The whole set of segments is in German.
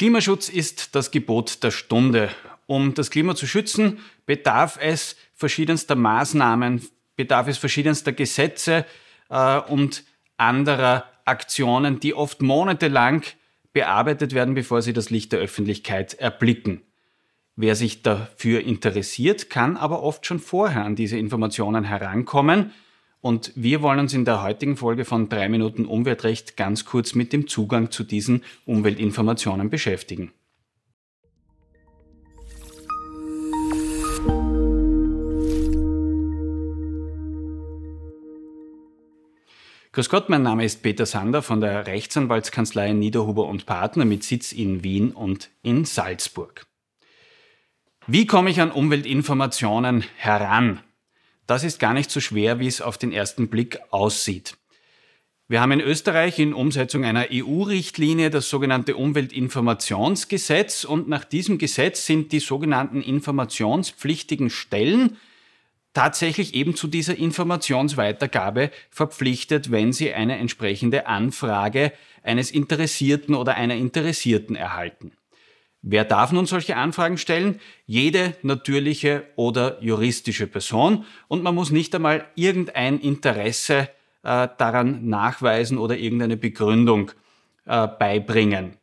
Klimaschutz ist das Gebot der Stunde. Um das Klima zu schützen, bedarf es verschiedenster Maßnahmen, bedarf es verschiedenster Gesetze äh, und anderer Aktionen, die oft monatelang bearbeitet werden, bevor sie das Licht der Öffentlichkeit erblicken. Wer sich dafür interessiert, kann aber oft schon vorher an diese Informationen herankommen und wir wollen uns in der heutigen Folge von 3 Minuten Umweltrecht ganz kurz mit dem Zugang zu diesen Umweltinformationen beschäftigen. Grüß Gott, mein Name ist Peter Sander von der Rechtsanwaltskanzlei Niederhuber und Partner mit Sitz in Wien und in Salzburg. Wie komme ich an Umweltinformationen heran? Das ist gar nicht so schwer, wie es auf den ersten Blick aussieht. Wir haben in Österreich in Umsetzung einer EU-Richtlinie das sogenannte Umweltinformationsgesetz und nach diesem Gesetz sind die sogenannten informationspflichtigen Stellen tatsächlich eben zu dieser Informationsweitergabe verpflichtet, wenn sie eine entsprechende Anfrage eines Interessierten oder einer Interessierten erhalten. Wer darf nun solche Anfragen stellen? Jede natürliche oder juristische Person. Und man muss nicht einmal irgendein Interesse äh, daran nachweisen oder irgendeine Begründung äh, beibringen.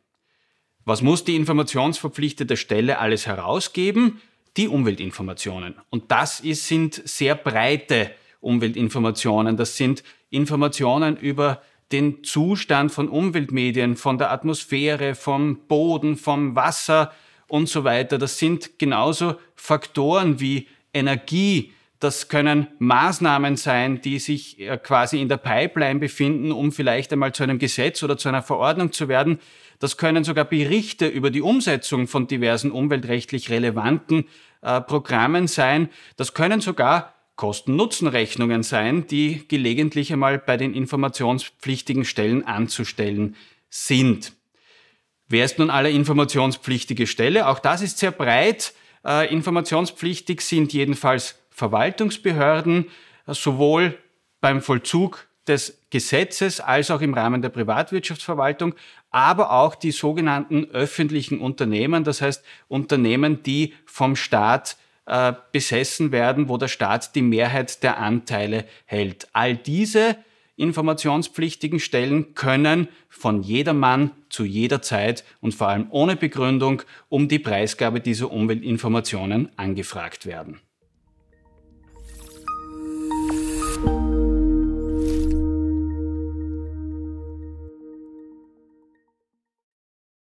Was muss die informationsverpflichtete Stelle alles herausgeben? Die Umweltinformationen. Und das ist, sind sehr breite Umweltinformationen. Das sind Informationen über den Zustand von Umweltmedien, von der Atmosphäre, vom Boden, vom Wasser und so weiter. Das sind genauso Faktoren wie Energie. Das können Maßnahmen sein, die sich äh, quasi in der Pipeline befinden, um vielleicht einmal zu einem Gesetz oder zu einer Verordnung zu werden. Das können sogar Berichte über die Umsetzung von diversen umweltrechtlich relevanten äh, Programmen sein. Das können sogar Kosten-Nutzen-Rechnungen sein, die gelegentlich einmal bei den informationspflichtigen Stellen anzustellen sind. Wer ist nun alle informationspflichtige Stelle? Auch das ist sehr breit. Äh, informationspflichtig sind jedenfalls Verwaltungsbehörden, äh, sowohl beim Vollzug des Gesetzes als auch im Rahmen der Privatwirtschaftsverwaltung, aber auch die sogenannten öffentlichen Unternehmen, das heißt Unternehmen, die vom Staat äh, besessen werden, wo der Staat die Mehrheit der Anteile hält. All diese informationspflichtigen Stellen können von jedermann zu jeder Zeit und vor allem ohne Begründung um die Preisgabe dieser Umweltinformationen angefragt werden.